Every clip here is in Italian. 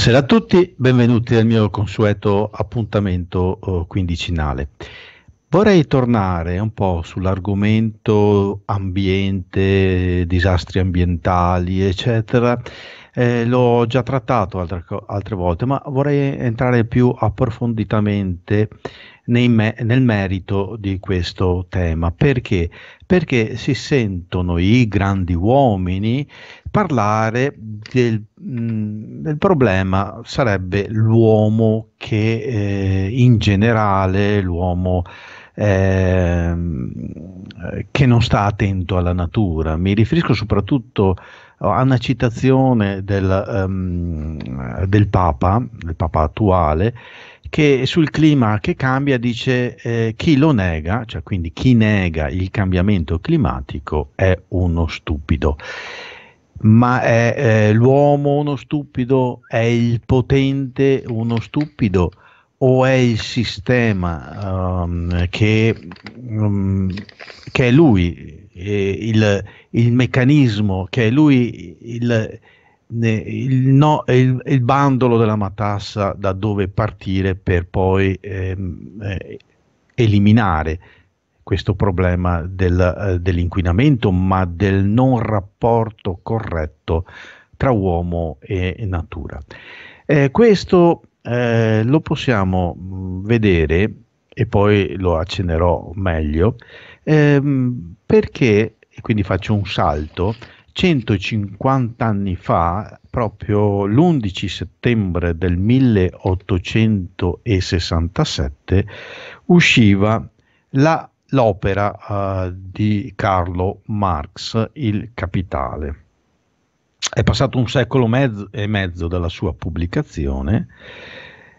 Buonasera a tutti, benvenuti al mio consueto appuntamento eh, quindicinale. Vorrei tornare un po' sull'argomento ambiente, disastri ambientali, eccetera. Eh, l'ho già trattato altre, altre, volte, ma vorrei entrare più approfonditamente me- nel merito di questo tema. Perché? Perché si sentono i grandi uomini parlare del, mh, del problema, sarebbe l'uomo che eh, in generale, l'uomo ehm, che non sta attento alla natura. Mi riferisco soprattutto a una citazione del, um, del Papa, del Papa attuale, che sul clima che cambia dice eh, chi lo nega, cioè quindi chi nega il cambiamento climatico è uno stupido. Ma è eh, l'uomo uno stupido? È il potente uno stupido? o è il sistema um, che, um, che, è lui, eh, il, il, meccanismo, che è lui il, il, no, il, il, bandolo della matassa da dove partire per poi ehm, eh, eliminare questo problema del, eh, dell'inquinamento, ma del non rapporto corretto tra uomo e natura. Eh, questo eh, lo possiamo mm, vedere, e poi lo accennerò meglio, ehm, perché, e quindi faccio un salto, 150 anni fa, proprio l'11 settembre del 1867, usciva la, l'opera uh, di Carlo Marx, Il Capitale. È passato un secolo mezzo e mezzo dalla sua pubblicazione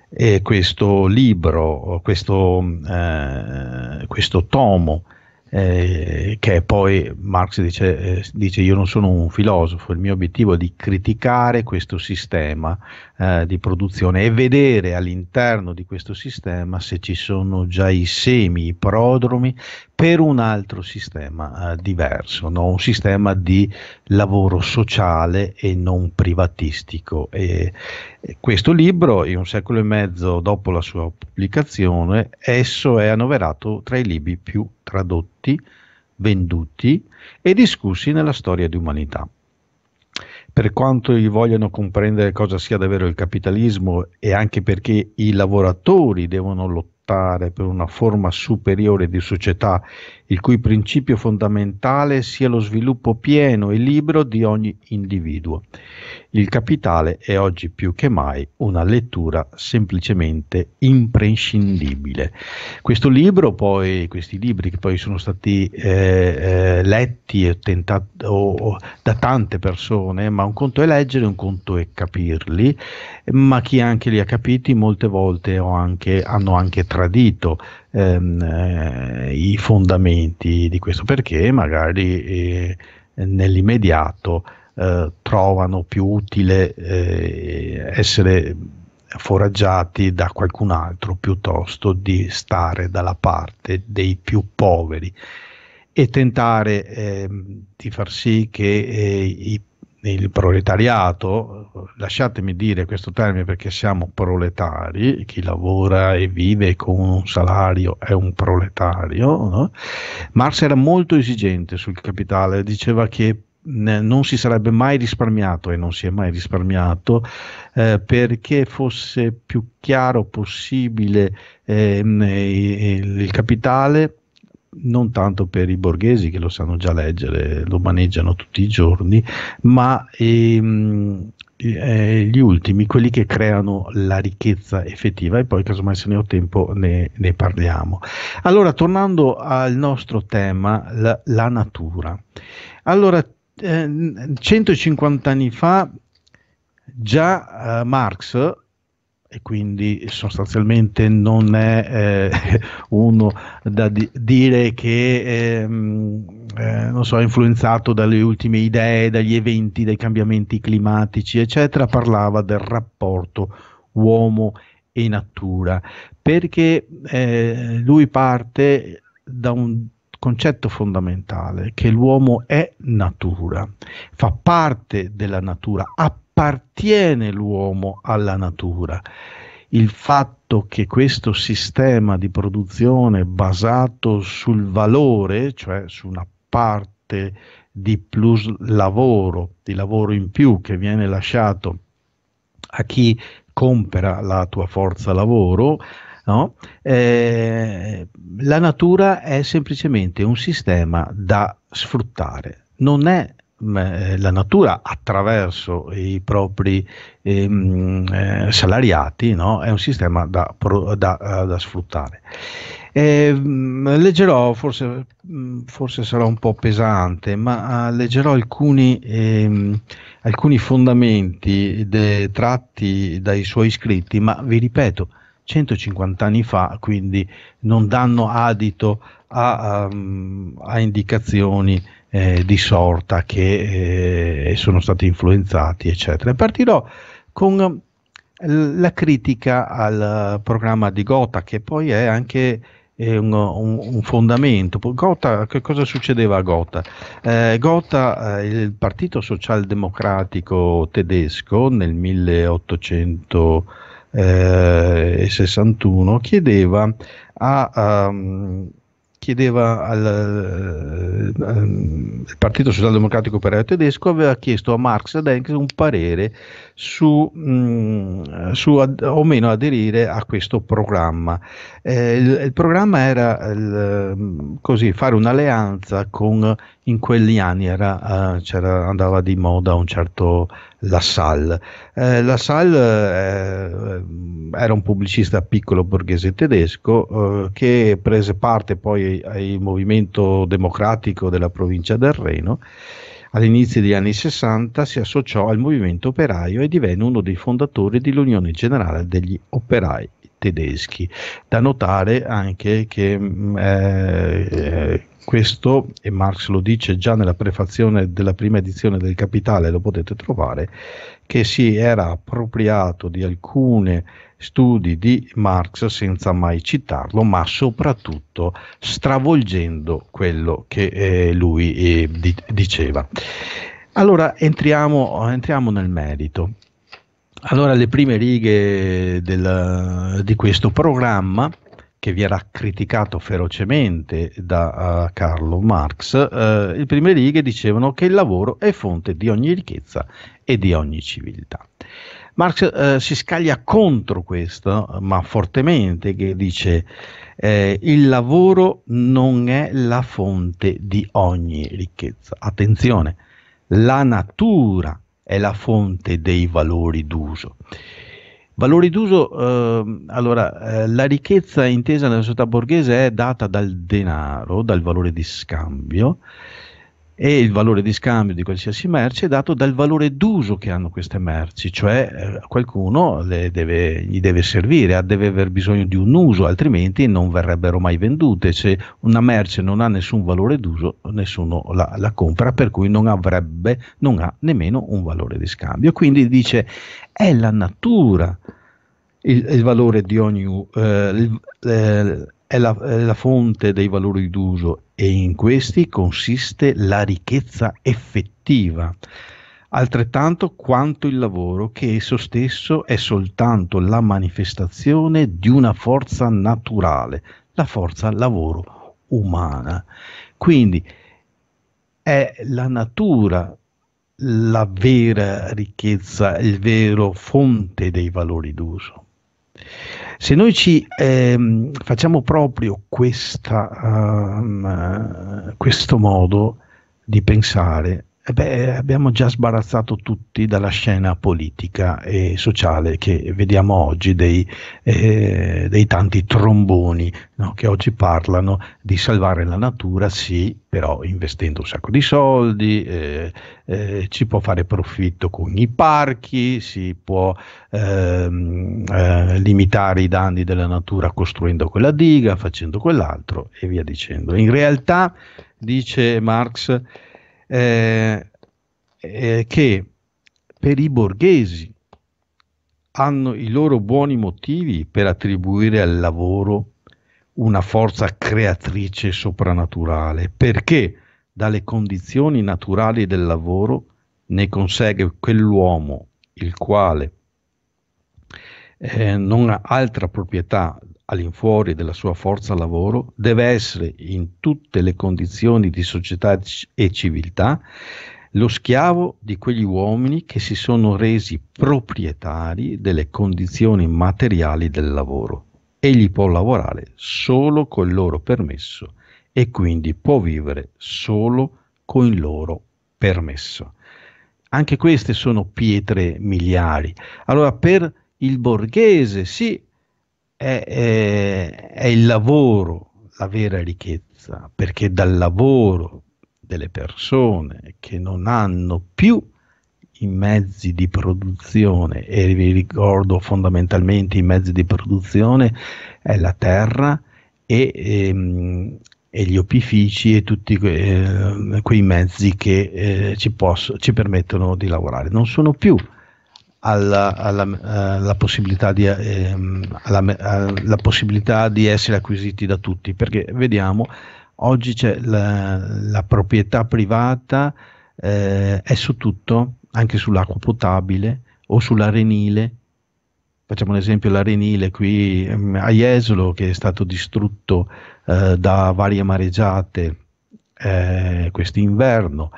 e questo libro, questo, eh, questo tomo, eh, che poi Marx dice, eh, dice io non sono un filosofo, il mio obiettivo è di criticare questo sistema eh, di produzione e vedere all'interno di questo sistema se ci sono già i semi, i prodromi per un altro sistema eh, diverso, no? un sistema di lavoro sociale e non privatistico. E, e questo libro, in un secolo e mezzo dopo la sua pubblicazione, esso è annoverato tra i libri più tradotti, venduti e discussi nella storia di umanità per quanto gli vogliano comprendere cosa sia davvero il capitalismo e anche perché i lavoratori devono lottare per una forma superiore di società il cui principio fondamentale sia lo sviluppo pieno e libero di ogni individuo. Il capitale è oggi più che mai una lettura semplicemente imprescindibile. Questo libro, poi, questi libri che poi sono stati eh, eh, letti e tentati, oh, da tante persone, ma un conto è leggere, un conto è capirli, ma chi anche li ha capiti molte volte anche, hanno anche tradito ehm, eh, i fondamenti di questo, perché magari eh, nell'immediato eh, trovano più utile eh, essere foraggiati da qualcun altro piuttosto di stare dalla parte dei più poveri e tentare eh, di far sì che eh, i, il proletariato, lasciatemi dire questo termine perché siamo proletari, chi lavora e vive con un salario è un proletario, no? Marx era molto esigente sul capitale, diceva che non si sarebbe mai risparmiato e non si è mai risparmiato eh, perché fosse più chiaro possibile eh, il capitale non tanto per i borghesi che lo sanno già leggere, lo maneggiano tutti i giorni, ma ehm, eh, gli ultimi, quelli che creano la ricchezza effettiva e poi casomai se ne ho tempo ne, ne parliamo. Allora, tornando al nostro tema, la, la natura. Allora, 150 eh, anni fa già eh, Marx e quindi sostanzialmente non è eh, uno da di- dire che ehm, eh, eh, so, è influenzato dalle ultime idee, dagli eventi, dai cambiamenti climatici, eccetera, parlava del rapporto uomo e natura, perché eh, lui parte da un concetto fondamentale che l'uomo è natura, fa parte della natura, appartiene l'uomo alla natura. Il fatto che questo sistema di produzione basato sul valore, cioè su una parte di plus lavoro, di lavoro in più che viene lasciato a chi compra la tua forza lavoro, No? Eh, la natura è semplicemente un sistema da sfruttare, non è mm, eh, la natura attraverso i propri ehm, eh, salariati no? è un sistema da, da, eh, da sfruttare. Eh, leggerò, forse, mm, forse, sarà un po' pesante, ma eh, leggerò alcuni, ehm, alcuni fondamenti de, tratti dai suoi scritti, ma vi ripeto, 150 anni fa, quindi non danno adito a, um, a indicazioni eh, di sorta che eh, sono stati influenzati, eccetera. Partirò con ehm, la critica al programma di Gotha, che poi è anche un, un, un, fondamento. Gotha, che cosa succedeva a Gotha? Eh, Gotha, eh, il partito socialdemocratico tedesco nel 1800 eh, 61 chiedeva, a, um, chiedeva al, um, ehm, il Partito Socialdemocratico Operaio Tedesco aveva chiesto a Marx e ad Engels un parere su, mh, mm, su ad, o meno aderire a questo programma. Eh, il, il, programma era il, mm, così, fare un'alleanza con, in quegli anni era, eh, andava di moda un certo La Salle. Eh, la Salle eh, era un pubblicista piccolo borghese tedesco eh, che prese parte poi al movimento democratico della provincia del Reno All'inizio degli anni 60 si associò al movimento operaio e divenne uno dei fondatori dell'Unione Generale degli Operai tedeschi. Da notare anche che mm, eh, eh, questo, e Marx lo dice già nella prefazione della prima edizione del Capitale, lo potete trovare, che si era appropriato di alcune studi di Marx senza mai citarlo, ma soprattutto stravolgendo quello che eh, lui eh, di- diceva. Allora entriamo, entriamo nel merito. Allora, le prime righe del, di questo programma che vi era criticato ferocemente da uh, eh, Carlo Marx, uh, le prime righe dicevano che il lavoro è fonte di ogni ricchezza e di ogni civiltà. Marx eh, si scaglia contro questo, ma fortemente, che dice eh, il lavoro non è la fonte di ogni ricchezza. Attenzione, la natura è la fonte dei valori d'uso. Valori d'uso, eh, allora, eh, la ricchezza intesa nella società borghese è data dal denaro, dal valore di scambio, e il valore di scambio di qualsiasi merce è dato dal valore d'uso che hanno queste merci, cioè eh, qualcuno deve, gli deve servire, deve aver bisogno di un uso, altrimenti non verrebbero mai vendute. Se una merce non ha nessun valore d'uso, nessuno la, la compra, per cui non avrebbe, non ha nemmeno un valore di scambio. Quindi dice, è la natura il, il valore di ogni... Eh, il, eh, è la, è la fonte dei valori d'uso e in questi consiste la ricchezza effettiva, altrettanto quanto il lavoro che esso stesso è soltanto la manifestazione di una forza naturale, la forza lavoro umana. Quindi è la natura la vera ricchezza, il vero fonte dei valori d'uso. Se noi ci ehm, facciamo proprio questa, um, questo modo di pensare, eh beh, eh, abbiamo già sbarazzato tutti dalla scena politica e sociale che vediamo oggi, dei, eh, dei tanti tromboni no? che oggi parlano di salvare la natura, sì, però investendo un sacco di soldi, eh, eh ci può fare profitto con i parchi, si può ehm, eh, limitare i danni della natura costruendo quella diga, facendo quell'altro e via dicendo. In realtà, dice Marx, eh, eh, che per i borghesi hanno i loro buoni motivi per attribuire al lavoro una forza creatrice soprannaturale, perché dalle condizioni naturali del lavoro ne consegue quell'uomo il quale eh, non ha altra proprietà all'infuori della sua forza lavoro, deve essere in tutte le condizioni di società e civiltà lo schiavo di quegli uomini che si sono resi proprietari delle condizioni materiali del lavoro. Egli può lavorare solo col loro permesso e quindi può vivere solo con il loro permesso. Anche queste sono pietre miliari. Allora per il borghese sì è, è, è il lavoro la vera ricchezza, perché dal lavoro delle persone che non hanno più i mezzi di produzione, e vi ricordo fondamentalmente i mezzi di produzione è la terra e, e, ehm, e gli opifici e tutti que, eh, quei mezzi che eh, ci, posso, ci permettono di lavorare. Non sono più alla, alla, alla, eh, possibilità di, ehm, alla, alla eh, possibilità di essere acquisiti da tutti, perché vediamo oggi c'è la, la proprietà privata eh, è su tutto, anche sull'acqua potabile o sull'arenile. Facciamo un esempio, l'arenile qui ehm, a Jesolo che è stato distrutto eh, da varie mareggiate eh, quest'inverno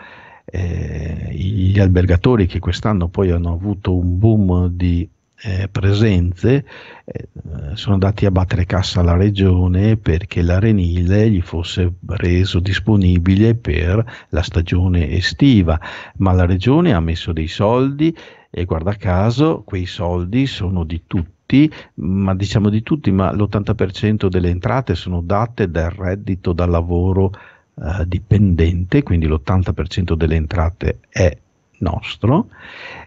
eh, gli albergatori che quest'anno poi hanno avuto un boom di eh, presenze eh, sono andati a battere cassa alla regione perché l'arenile gli fosse reso disponibile per la stagione estiva, ma la regione ha messo dei soldi e guarda caso quei soldi sono di tutti, ma diciamo di tutti, ma l'80% delle entrate sono date dal reddito da lavoro eh, dipendente, quindi l'80% delle entrate è nostro.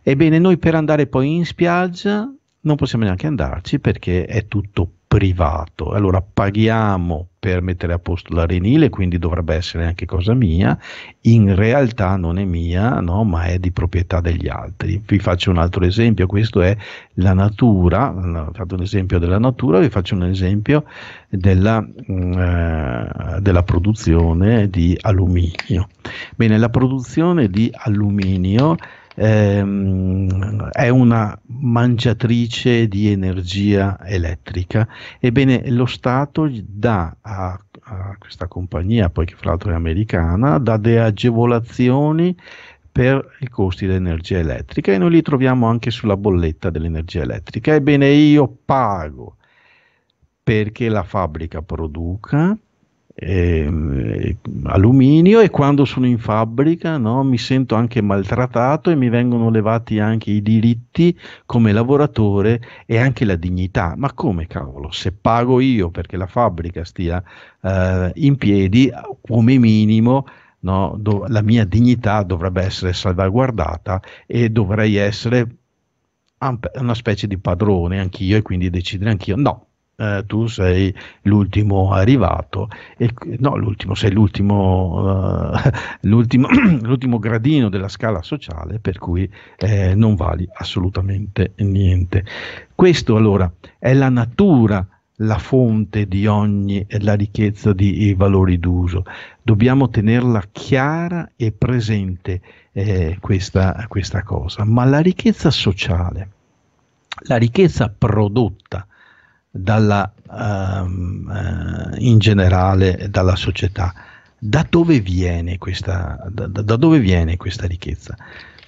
Ebbene, noi per andare poi in spiaggia non possiamo neanche andarci perché è tutto privato. Allora paghiamo per mettere a posto l'arenile, quindi dovrebbe essere anche cosa mia, in realtà non è mia, no? ma è di proprietà degli altri. Vi faccio un altro esempio, questo è la natura, ho un esempio della natura, vi faccio un esempio della, mm, eh, della produzione di alluminio. Bene, la produzione di alluminio ehm, è una mangiatrice di energia elettrica. Ebbene, lo Stato dà a, a questa compagnia, poi che fra l'altro è americana, dà delle agevolazioni per i costi dell'energia elettrica e noi li troviamo anche sulla bolletta dell'energia elettrica. Ebbene, io pago perché la fabbrica produca, eh, alluminio e quando sono in fabbrica no, mi sento anche maltrattato e mi vengono levati anche i diritti come lavoratore e anche la dignità. Ma come cavolo, se pago io perché la fabbrica stia eh, in piedi, come minimo no, do- la mia dignità dovrebbe essere salvaguardata e dovrei essere una specie di padrone anch'io e quindi decidere anch'io. No, eh, tu sei l'ultimo arrivato, e, no, l'ultimo, sei l'ultimo, uh, l'ultimo, l'ultimo, gradino della scala sociale, per cui eh, non vali assolutamente niente. Questo allora è la natura la fonte di ogni eh, la ricchezza di valori d'uso. Dobbiamo tenerla chiara e presente eh, questa, questa cosa. Ma la ricchezza sociale, la ricchezza prodotta dalla, um, in generale dalla società. Da dove viene questa, da, da dove viene questa ricchezza?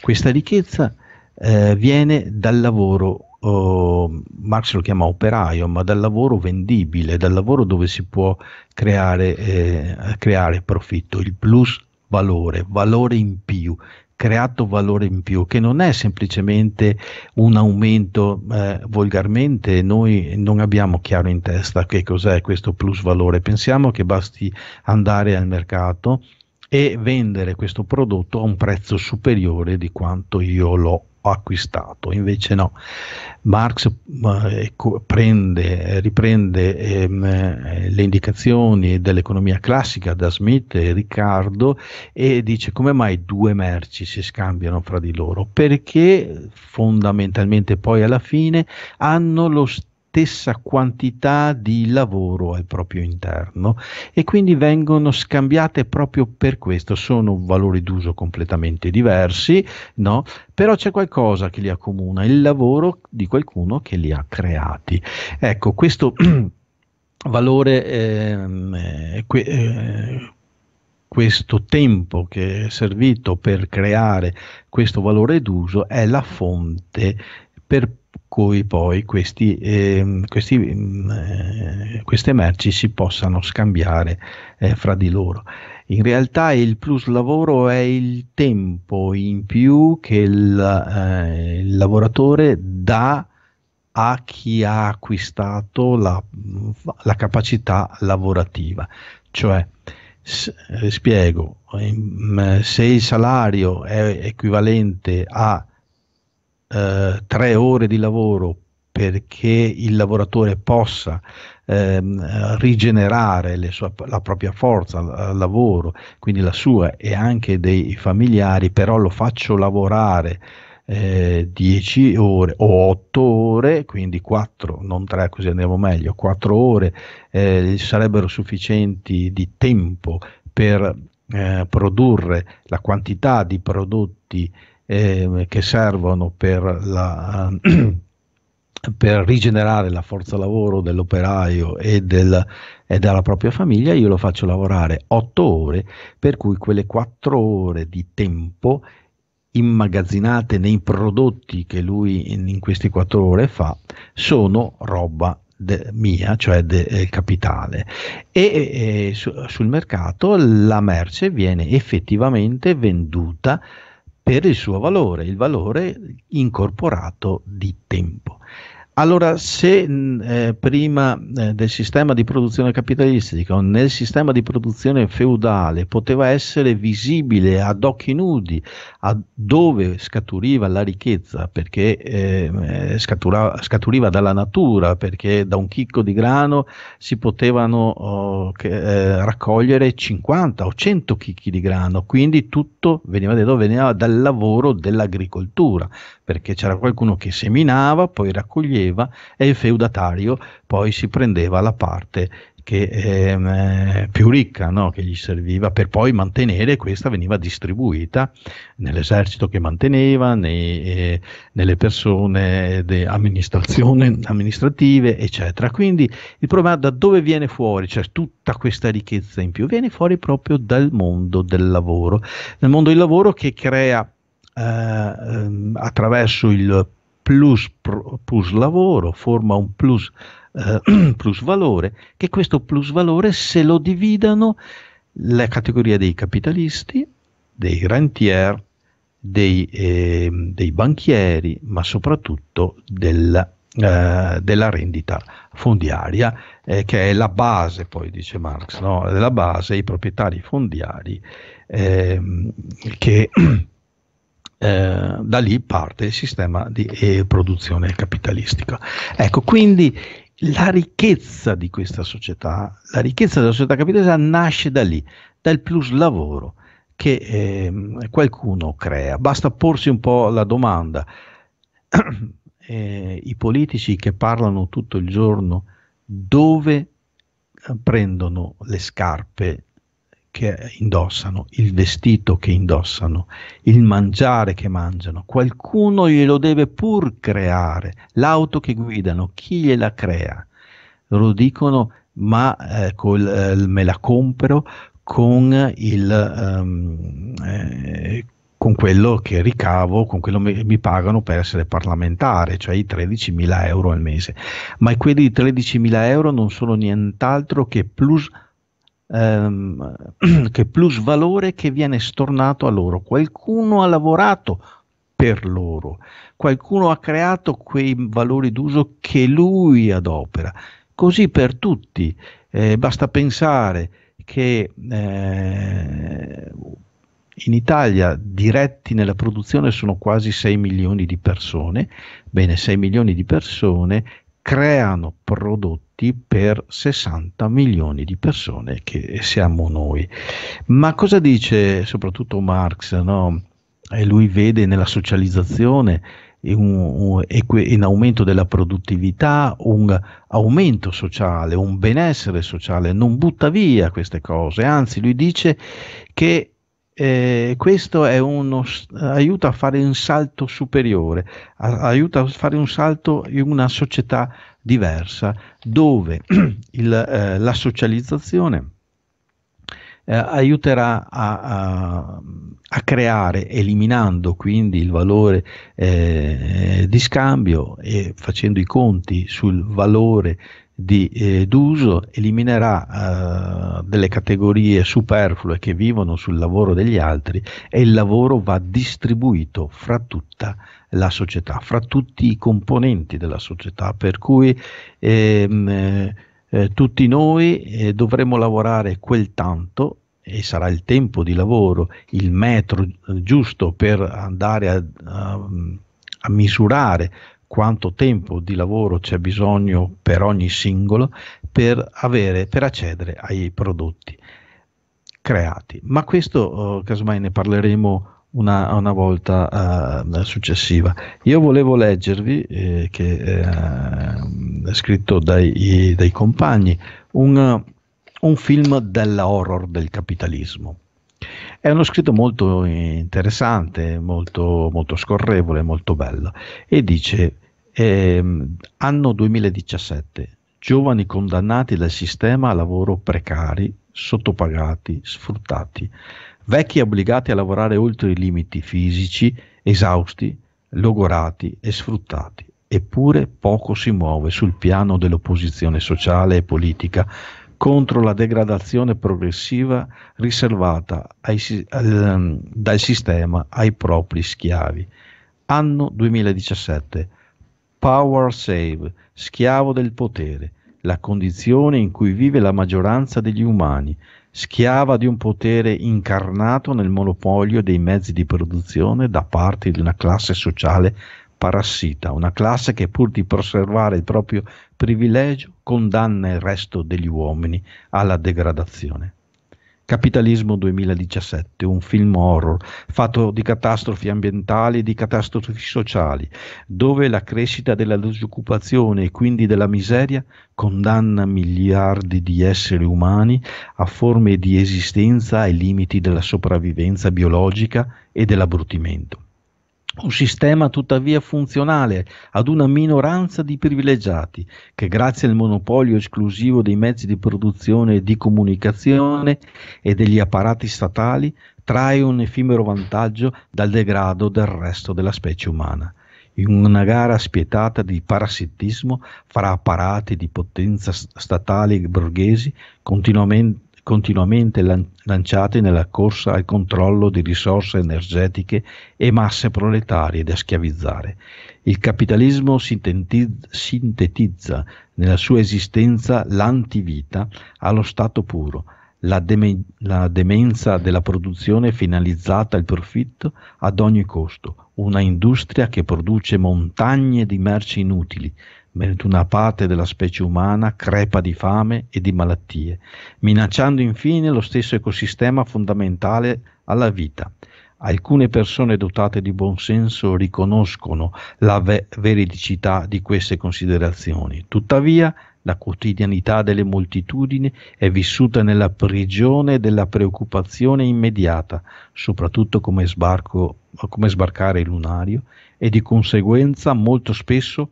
Questa ricchezza eh, viene dal lavoro, oh, Marx lo chiama operaio, ma dal lavoro vendibile, dal lavoro dove si può creare, eh, creare profitto, il plus valore, valore in più, creato valore in più, che non è semplicemente un aumento eh, volgarmente, noi non abbiamo chiaro in testa che cos'è questo plus valore, pensiamo che basti andare al mercato e vendere questo prodotto a un prezzo superiore di quanto io l'ho acquistato, invece no. Marx eh, prende, riprende ehm, eh, le indicazioni dell'economia classica da Smith e Riccardo e dice come mai due merci si scambiano fra di loro? Perché fondamentalmente poi alla fine hanno lo stesso stessa quantità di lavoro al proprio interno e quindi vengono scambiate proprio per questo, sono valori d'uso completamente diversi, no? però c'è qualcosa che li accomuna, il lavoro di qualcuno che li ha creati. Ecco, questo valore, ehm, eh, que- eh, questo tempo che è servito per creare questo valore d'uso è la fonte per cui poi questi, eh, questi, mm, eh, queste merci si possano scambiare eh, fra di loro. In realtà il plus lavoro è il tempo in più che il, eh, il lavoratore dà a chi ha acquistato la, la capacità lavorativa. Cioè, eh, spiego, mm, se il salario è equivalente a eh, tre ore di lavoro perché il lavoratore possa ehm, rigenerare sua, la propria forza al lavoro, quindi la sua e anche dei familiari, però lo faccio lavorare 10 eh, ore o 8 ore, quindi 4, non 3 così andiamo meglio, 4 ore eh, sarebbero sufficienti di tempo per eh, produrre la quantità di prodotti eh, che servono per, la, per, rigenerare la forza lavoro dell'operaio e, del, e, della propria famiglia, io lo faccio lavorare 8 ore, per cui quelle 4 ore di tempo immagazzinate nei prodotti che lui in, in queste 4 ore fa sono roba De, mia, cioè del eh, capitale, e, e su, sul mercato la merce viene effettivamente venduta per il suo valore, il valore incorporato di tempo. Allora, se eh, prima eh, del sistema di produzione capitalistica, nel sistema di produzione feudale, poteva essere visibile ad occhi nudi a dove scaturiva la ricchezza, perché eh, eh scatura, scaturiva dalla natura, perché da un chicco di grano si potevano oh, che, eh, raccogliere 50 o 100 chicchi di grano, quindi tutto veniva, detto, veniva dal lavoro dell'agricoltura perché c'era qualcuno che seminava, poi raccoglieva e il feudatario poi si prendeva la parte che, ehm, eh, più ricca no? che gli serviva per poi mantenere questa veniva distribuita nell'esercito che manteneva, nei, eh, nelle persone di amministrazione, amministrative, eccetera. Quindi il problema è da dove viene fuori, cioè tutta questa ricchezza in più, viene fuori proprio dal mondo del lavoro, dal mondo del lavoro che crea eh, ehm, attraverso il plus, plus, lavoro forma un plus, eh, plus valore, che questo plus valore se lo dividano la categoria dei capitalisti, dei rentier, dei, eh, dei banchieri, ma soprattutto del eh, della rendita fondiaria, eh, che è la base, poi dice Marx, no? la base, i proprietari fondiari eh, che eh, da lì parte il sistema di eh, produzione capitalistica. Ecco, quindi la ricchezza di questa società, la ricchezza della società capitalista nasce da lì, dal plus lavoro che eh, qualcuno crea. Basta porsi un po' la domanda. eh, I politici che parlano tutto il giorno dove eh, prendono le scarpe che indossano, il vestito che indossano, il mangiare che mangiano. Qualcuno glielo deve pur creare, l'auto che guidano, chi gliela crea? Loro dicono ma eh, col, eh, me la compro con, il, um, eh, con quello che ricavo, con quello che mi, mi pagano per essere parlamentare, cioè i 13.000 euro al mese. Ma quelli 13.000 euro non sono nient'altro che plus ehm, che plus valore che viene stornato a loro. Qualcuno ha lavorato per loro, qualcuno ha creato quei valori d'uso che lui adopera. Così per tutti, eh, basta pensare che eh, in Italia diretti nella produzione sono quasi 6 milioni di persone, bene 6 milioni di persone creano prodotti per 60 milioni di persone che siamo noi. Ma cosa dice soprattutto Marx? No? lui vede nella socializzazione un, un, in aumento della produttività, un aumento sociale, un benessere sociale, non butta via queste cose, anzi lui dice che eh, questo uno, aiuta a fare un salto superiore, a, aiuta a fare un salto in una società diversa dove il, eh, la socializzazione eh, aiuterà a, a, a, creare, eliminando quindi il valore eh, di scambio e facendo i conti sul valore di, eh, d'uso eliminerà eh, delle categorie superflue che vivono sul lavoro degli altri e il lavoro va distribuito fra tutta la società, fra tutti i componenti della società, per cui ehm, eh, tutti noi eh, dovremo lavorare quel tanto e sarà il tempo di lavoro il metro eh, giusto per andare a, a, a misurare quanto tempo di lavoro c'è bisogno per ogni singolo per, avere, per accedere ai prodotti creati. Ma questo eh, casomai ne parleremo una, una volta eh, successiva. Io volevo leggervi, eh, che eh, è scritto dai, dai compagni, un, un film dell'horror del capitalismo. È uno scritto molto interessante, molto, molto scorrevole, molto bello. E dice, eh, anno 2017, giovani condannati dal sistema a lavoro precari, sottopagati, sfruttati, vecchi obbligati a lavorare oltre i limiti fisici, esausti, logorati e sfruttati. Eppure poco si muove sul piano dell'opposizione sociale e politica contro la degradazione progressiva riservata ai, eh, dal sistema ai propri schiavi. Anno 2017. Power Save, schiavo del potere, la condizione in cui vive la maggioranza degli umani, schiava di un potere incarnato nel monopolio dei mezzi di produzione da parte di una classe sociale parassita, una classe che pur di preservare il proprio privilegio condanna il resto degli uomini alla degradazione. Capitalismo 2017, un film horror fatto di catastrofi ambientali e di catastrofi sociali, dove la crescita della disoccupazione e quindi della miseria condanna miliardi di esseri umani a forme di esistenza ai limiti della sopravvivenza biologica e dell'abruttimento. Un sistema tuttavia funzionale ad una minoranza di privilegiati che grazie al monopolio esclusivo dei mezzi di produzione e di comunicazione e degli apparati statali trae un effimero vantaggio dal degrado del resto della specie umana in una gara spietata di parassitismo fra apparati di potenza statali e borghesi continuamente continuamente lan- lanciati nella corsa al controllo di risorse energetiche e masse proletarie da schiavizzare. Il capitalismo sintetiz- sintetizza nella sua esistenza l'antivita allo stato puro, la, deme- la, demenza della produzione finalizzata al profitto ad ogni costo, una industria che produce montagne di merci inutili, mentre una parte della specie umana crepa di fame e di malattie, minacciando infine lo stesso ecosistema fondamentale alla vita. Alcune persone dotate di buon senso riconoscono la ve- veridicità di queste considerazioni. Tuttavia, la quotidianità delle moltitudini è vissuta nella prigione della preoccupazione immediata, soprattutto come, sbarco, come sbarcare il lunario, e di conseguenza molto spesso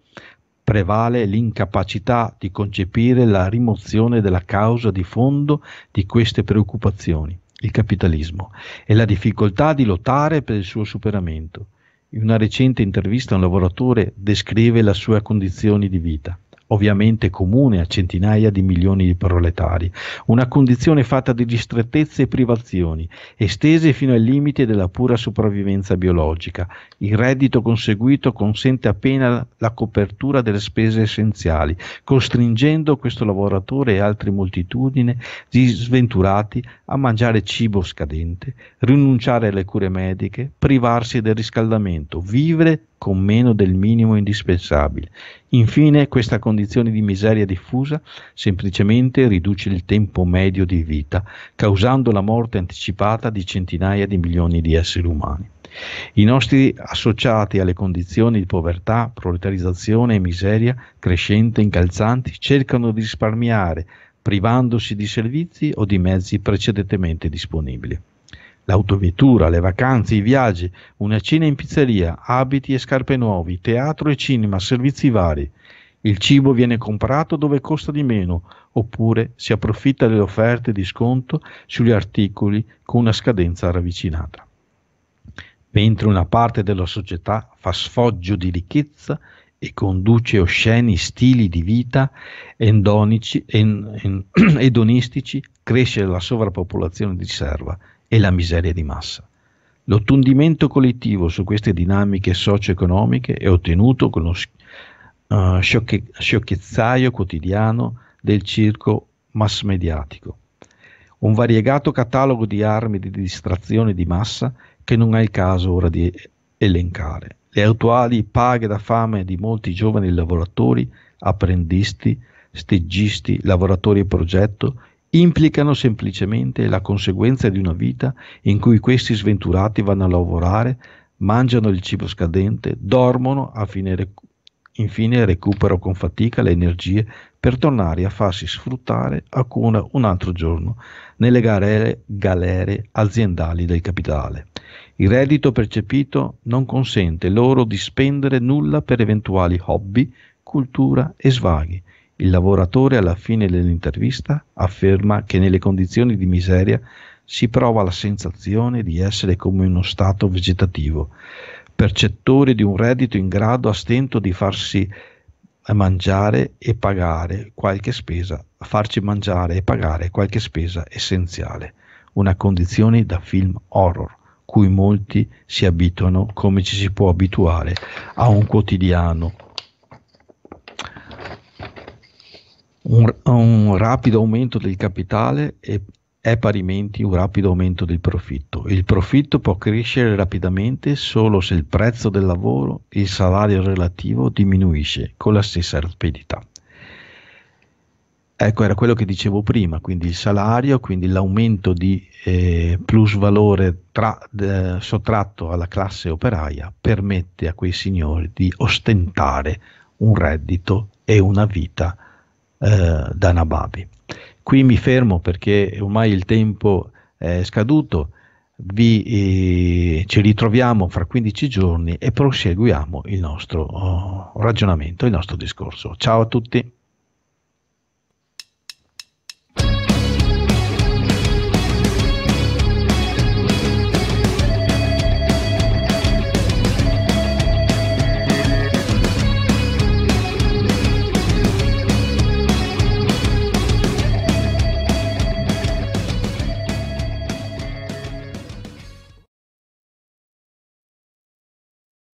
prevale l'incapacità di concepire la rimozione della causa di fondo di queste preoccupazioni, il capitalismo, e la difficoltà di lottare per il suo superamento. In una recente intervista un lavoratore descrive la sua condizione di vita ovviamente comune a centinaia di milioni di proletari, una condizione fatta di ristrettezze e privazioni, estese fino al limite della pura sopravvivenza biologica. Il reddito conseguito consente appena la copertura delle spese essenziali, costringendo questo lavoratore e altre moltitudine di sventurati a mangiare cibo scadente, rinunciare alle cure mediche, privarsi del riscaldamento, vivere con meno del minimo indispensabile. Infine, questa condizione di miseria diffusa semplicemente riduce il tempo medio di vita, causando la morte anticipata di centinaia di milioni di esseri umani. I nostri associati alle condizioni di povertà, proletarizzazione e miseria crescente e incalzanti cercano di risparmiare privandosi di servizi o di mezzi precedentemente disponibili l'autovettura, le vacanze, i viaggi, una cena in pizzeria, abiti e scarpe nuovi, teatro e cinema, servizi vari. Il cibo viene comprato dove costa di meno, oppure si approfitta delle offerte di sconto sugli articoli con una scadenza ravvicinata. Mentre una parte della società fa sfoggio di ricchezza e conduce osceni stili di vita endonici, en, en, edonistici, cresce la sovrappopolazione di serva, e la miseria di massa. L'ottundimento collettivo su queste dinamiche socio-economiche è ottenuto con lo uh, sciocche- sciocchezzaio quotidiano del circo mass mediatico. Un variegato catalogo di armi di distrazione di massa che non è il caso ora di elencare. Le attuali paghe da fame di molti giovani lavoratori, apprendisti, steggisti, lavoratori a progetto implicano semplicemente la conseguenza di una vita in cui questi sventurati vanno a lavorare, mangiano il cibo scadente, dormono, fine, infine recuperano con fatica le energie per tornare a farsi sfruttare a un altro giorno nelle gare, galere aziendali del capitale. Il reddito percepito non consente loro di spendere nulla per eventuali hobby, cultura e svaghi il lavoratore alla fine dell'intervista afferma che nelle condizioni di miseria si prova la sensazione di essere come uno stato vegetativo, percettore di un reddito in grado a stento di farsi mangiare e pagare qualche spesa, farci mangiare e pagare qualche spesa essenziale, una condizione da film horror cui molti si abituano come ci si può abituare a un quotidiano un, un rapido aumento del capitale e è parimenti un rapido aumento del profitto. Il profitto può crescere rapidamente solo se il prezzo del lavoro il salario relativo diminuisce con la stessa rapidità. Ecco, era quello che dicevo prima, quindi il salario, quindi l'aumento di eh, valore tra, eh, sottratto alla classe operaia permette a quei signori di ostentare un reddito e una vita eh, da Nababi. Qui mi fermo perché ormai il tempo è scaduto, Vi, eh, ci ritroviamo fra 15 giorni e proseguiamo il nostro oh, ragionamento, il nostro discorso. Ciao a tutti!